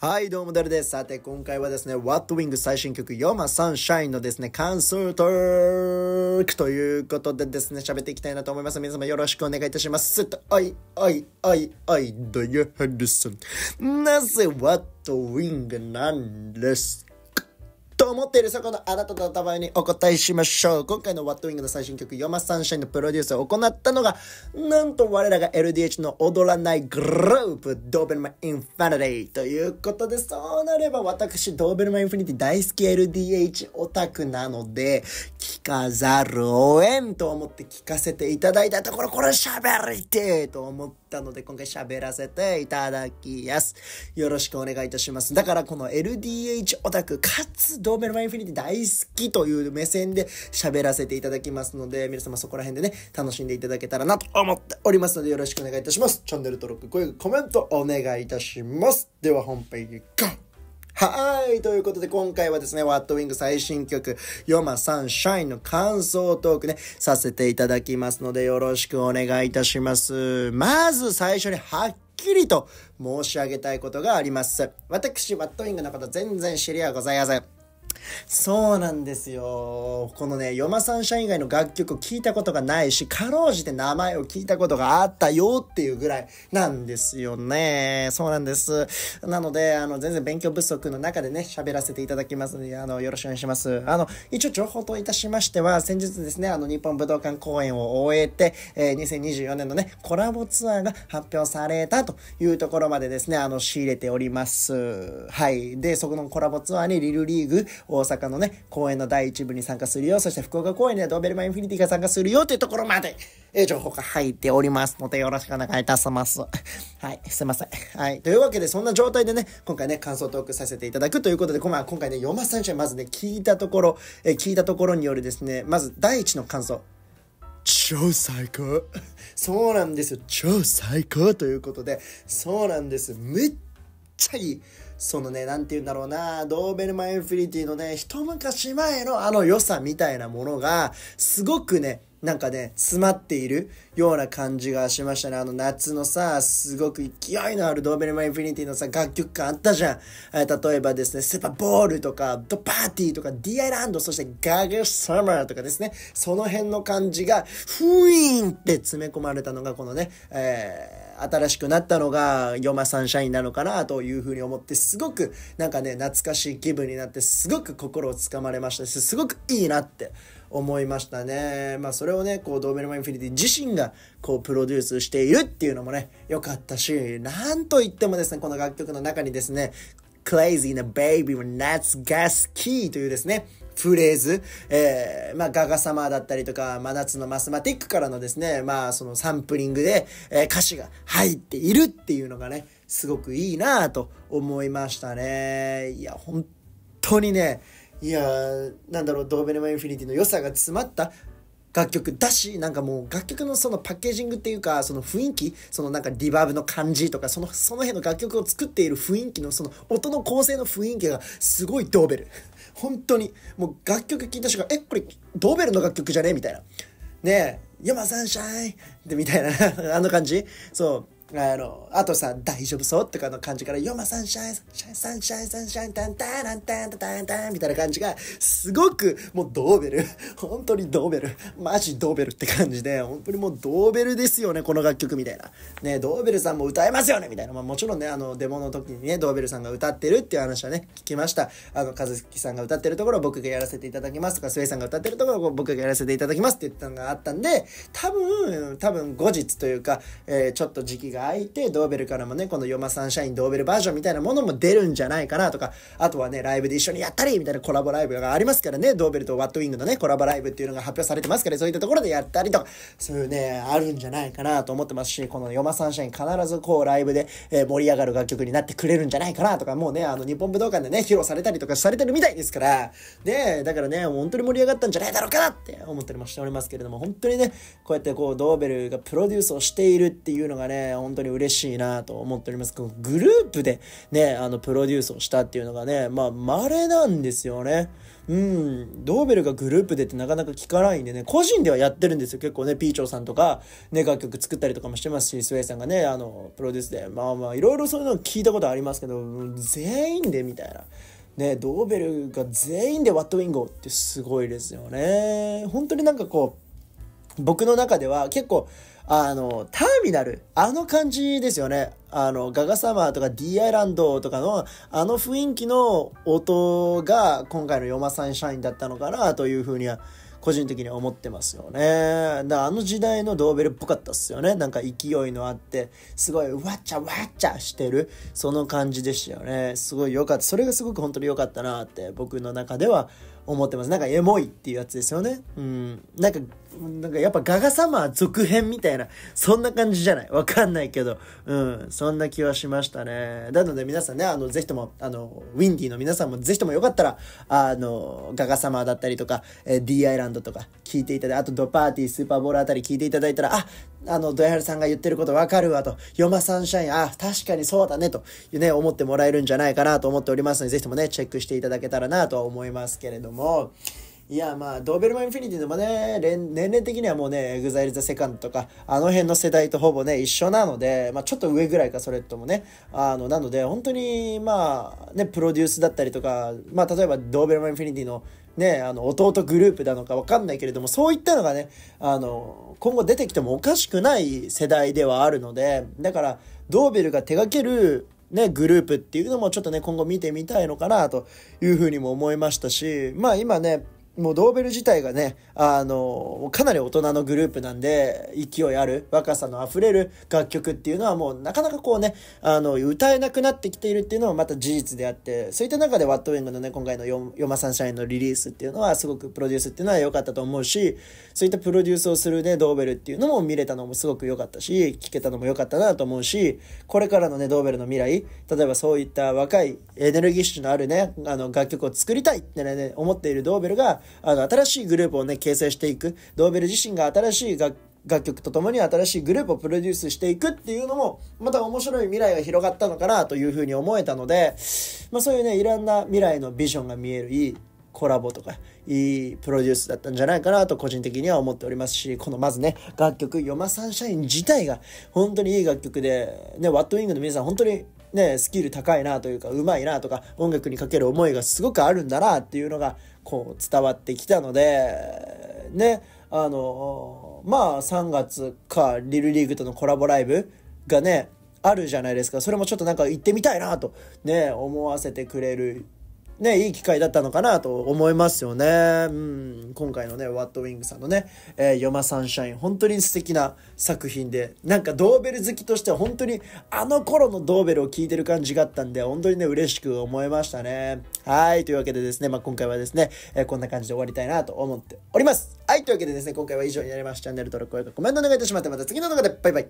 はい、どうも、ダルです。さて、今回はですね、What Wing 最新曲、ヨマサンシャインのですね、感想トークということでですね、喋っていきたいなと思います。皆様よろしくお願いいたします。と、おい、おい、おい、おい、ダイヤハルさん。なぜ What Wing なんですと思っているそこのあなたのた声にお答えしましょう。今回のワットウィングの最新曲、ヨマサンシャインのプロデュースを行ったのが、なんと我らが LDH の踊らないグループ、ドーベルマンインファニティということで、そうなれば私、ドーベルマンインフィニティ大好き LDH オタクなので、かざるをえんと思って聞かせていただいたところ、これ喋りてえと思ったので、今回喋らせていただきます。よろしくお願いいたします。だからこの LDH オタク、かつドーベルマンインフィニティ大好きという目線で喋らせていただきますので、皆様そこら辺でね、楽しんでいただけたらなと思っておりますので、よろしくお願いいたします。チャンネル登録、高評価、コメントお願いいたします。では本編にゴーはい。ということで、今回はですね、ワットウィング最新曲、ヨマサンシャインの感想トークね、させていただきますので、よろしくお願いいたします。まず最初にはっきりと申し上げたいことがあります。私、ワットウィングのこと全然知りはございません。そうなんですよ。このね、ヨマサさんン以外の楽曲を聴いたことがないし、かろうじて名前を聞いたことがあったよっていうぐらいなんですよね。そうなんです。なので、あの、全然勉強不足の中でね、喋らせていただきますので、あの、よろしくお願いします。あの、一応情報といたしましては、先日ですね、あの、日本武道館公演を終えて、えー、2024年のね、コラボツアーが発表されたというところまでですね、あの、仕入れております。はい。で、そこのコラボツアーにリルリーグ大阪のね、公演の第1部に参加するよ、そして福岡公演ではドーベルマンインフィニティが参加するよというところまで、え情報が入っておりますので、よろしくお願いいたします。はい、すいません。はい、というわけで、そんな状態でね、今回ね、感想トークさせていただくということで、ま今回ね、ヨマさん社まずね、聞いたところ、え聞いたところによるですね、まず第一の感想。超最高そうなんですよ。超最高ということで、そうなんです。めっちゃいい。そのね、なんて言うんだろうな、ドーベルマンインフィニティのね、一昔前のあの良さみたいなものが、すごくね、なんかね、詰まっているような感じがしましたね。あの夏のさ、すごく勢いのあるドーベルマンインフィニティのさ、楽曲感あったじゃん。えー、例えばですね、スーパーボールとか、ドパーティーとか、ディアイランド、そしてガゲサマーとかですね、その辺の感じが、ふいーんって詰め込まれたのが、このね、えー、新しくなったのが、ヨマサンシャインなのかなというふうに思って、すごく、なんかね、懐かしい気分になって、すごく心をつかまれましたし、すごくいいなって思いましたね。まあそれをね、こうドーベルマンインフィニティ自身がこうプロデュースしているっていうのもね、良かったし、なんといってもですね、この楽曲の中にですね、Crazy na baby with n t s gas key というですね、フレーズ、えー、まあ、ガガ様だったりとか、真夏のマスマティックからのですね、まあ、そのサンプリングで、えー、歌詞が入っているっていうのがね、すごくいいなぁと思いましたね。いや、本当にね、いやーなんだろうドーベルマンインフィニティの良さが詰まった楽曲だしなんかもう楽曲のそのパッケージングっていうかその雰囲気そのなんかリバーブの感じとかそのその辺の楽曲を作っている雰囲気のその音の構成の雰囲気がすごいドーベル本当にもう楽曲聴いた人が「えこれドーベルの楽曲じゃねみたいなねえ「ヤマサンシャイン」みたいなあの感じそうあの、あとさ、大丈夫そうとかの感じから、ヨマサンシャイン、シャイン、サンシャイン、サンシャイン、タンタン、タンタン、タンタン、みたいな感じが、すごく、もうドーベル。本当にドーベル。マジドーベルって感じで、本当にもうドーベルですよね、この楽曲みたいな。ね、ドーベルさんも歌えますよね、みたいな。まあもちろんね、あの、デモの時にね、ドーベルさんが歌ってるっていう話はね、聞きました。あの、和樹さんが歌ってるところを僕がやらせていただきますとか、スウェイさんが歌ってるところを僕がやらせていただきますって言ったのがあったんで、多分、多分後日というか、えー、ちょっと時期がが開いて、ドーベルからもね、このヨマサンシャインドーベルバージョンみたいなものも出るんじゃないかなとか、あとはね、ライブで一緒にやったりみたいなコラボライブがありますからね、ドーベルとワットウィングのね、コラボライブっていうのが発表されてますから、そういったところでやったりとか、そういうね、あるんじゃないかなと思ってますし、このヨマサンシャイン必ずこうライブで、え盛り上がる楽曲になってくれるんじゃないかなとか、もうね、あの、日本武道館でね、披露されたりとかされてるみたいですから、ね、だからね、本当に盛り上がったんじゃないだろうかなって思ったりもしておりますけれども、本当にね、こうやってこう、ドーベルがプロデュースをしているっていうのがね、本当に嬉しいなと思っております。このグループでね、あの、プロデュースをしたっていうのがね、まあ、稀なんですよね。うん、ドーベルがグループでってなかなか聞かないんでね、個人ではやってるんですよ。結構ね、ピーチョーさんとか、ね、楽曲作ったりとかもしてますし、スウェイさんがね、あの、プロデュースで、まあまあ、いろいろそういうの聞いたことありますけど、全員でみたいな。ね、ドーベルが全員でワットウィンゴってすごいですよね。本当になんかこう、僕の中では結構、あの、ターミナル、あの感じですよね。あの、ガガサマーとか D アイランドとかの、あの雰囲気の音が、今回のヨマサンシャインだったのかな、というふうには、個人的には思ってますよね。だあの時代のドーベルっぽかったっすよね。なんか勢いのあって、すごいわっちゃわっちゃしてる、その感じでしたよね。すごい良かった。それがすごく本当に良かったなって僕の中では思ってます。なんかエモいっていうやつですよね。うん。なんか、なんかやっぱガガサマー続編みたいな、そんな感じじゃないわかんないけど、うん。そんな気はしましたね。なので皆さんね、あの、ぜひとも、あの、ウィンディの皆さんもぜひともよかったら、あの、ガガサマーだったりとか、えー、D アイランドとか聞いていただいて、あとドパーティー、スーパーボールあたり聞いていただいたら、あ、あの、ドヤハルさんが言ってることわかるわと、ヨマサンシャイン、あ、確かにそうだねと、ね、思ってもらえるんじゃないかなと思っておりますので、ぜひともね、チェックしていただけたらなとは思いますけれども、も、いや、まあ、ドーベルマンインフィニティでもね、年齢的にはもうね、エグザイル・ザ・セカンドとか、あの辺の世代とほぼね、一緒なので、まあ、ちょっと上ぐらいか、それともね。あの、なので、本当に、まあ、ね、プロデュースだったりとか、まあ、例えば、ドーベルマンインフィニティのね、あの、弟グループなのかわかんないけれども、そういったのがね、あの、今後出てきてもおかしくない世代ではあるので、だから、ドーベルが手掛けるね、グループっていうのもちょっとね、今後見てみたいのかなというふうにも思いましたし、まあ今ね、もうドーベル自体がね、あの、かなり大人のグループなんで、勢いある、若さのあふれる楽曲っていうのはもうなかなかこうね、あの、歌えなくなってきているっていうのはまた事実であって、そういった中でワットウィングのね、今回のヨマサンシャインのリリースっていうのは、すごくプロデュースっていうのは良かったと思うし、そういったプロデュースをするね、ドーベルっていうのも見れたのもすごく良かったし、聞けたのも良かったなと思うし、これからのね、ドーベルの未来、例えばそういった若いエネルギッシュのあるね、あの、楽曲を作りたいってね、思っているドーベルが、あの、新しいグループをね、形成していく。ドーベル自身が新しい楽楽曲とともに新しいグループをプロデュースしていくっていうのも、また面白い未来が広がったのかなというふうに思えたので、まあそういうね、いろんな未来のビジョンが見えるいいコラボとかいいプロデュースだったんじゃないかなと個人的には思っておりますしこのまずね楽曲「よまサンシャイン」自体が本当にいい楽曲でね w ッ a t w i n g の皆さん本当にね、スキル高いなというか、うまいなとか、音楽にかける思いがすごくあるんだなっていうのが、こう、伝わってきたので、ね、あの、まあ、3月か、リルリーグとのコラボライブがね、あるじゃないですか。それもちょっとなんか行ってみたいなと、ね、思わせてくれるね、いい機会だったのかなと思いますよね。うん、今回のね、ワットウィングさんのね、えー、ヨマサンシャイン、本当に素敵な作品で、なんかドーベル好きとしては本当にあの頃のドーベルを聴いてる感じがあったんで、本当にね、嬉しく思いましたね。はい、というわけでですね、まあ、今回はですね、えー、こんな感じで終わりたいなと思っております。はい、というわけでですね、今回は以上になります。チャンネル登録、高評価、コメントお願いいたします。また次の動画で、バイバイ。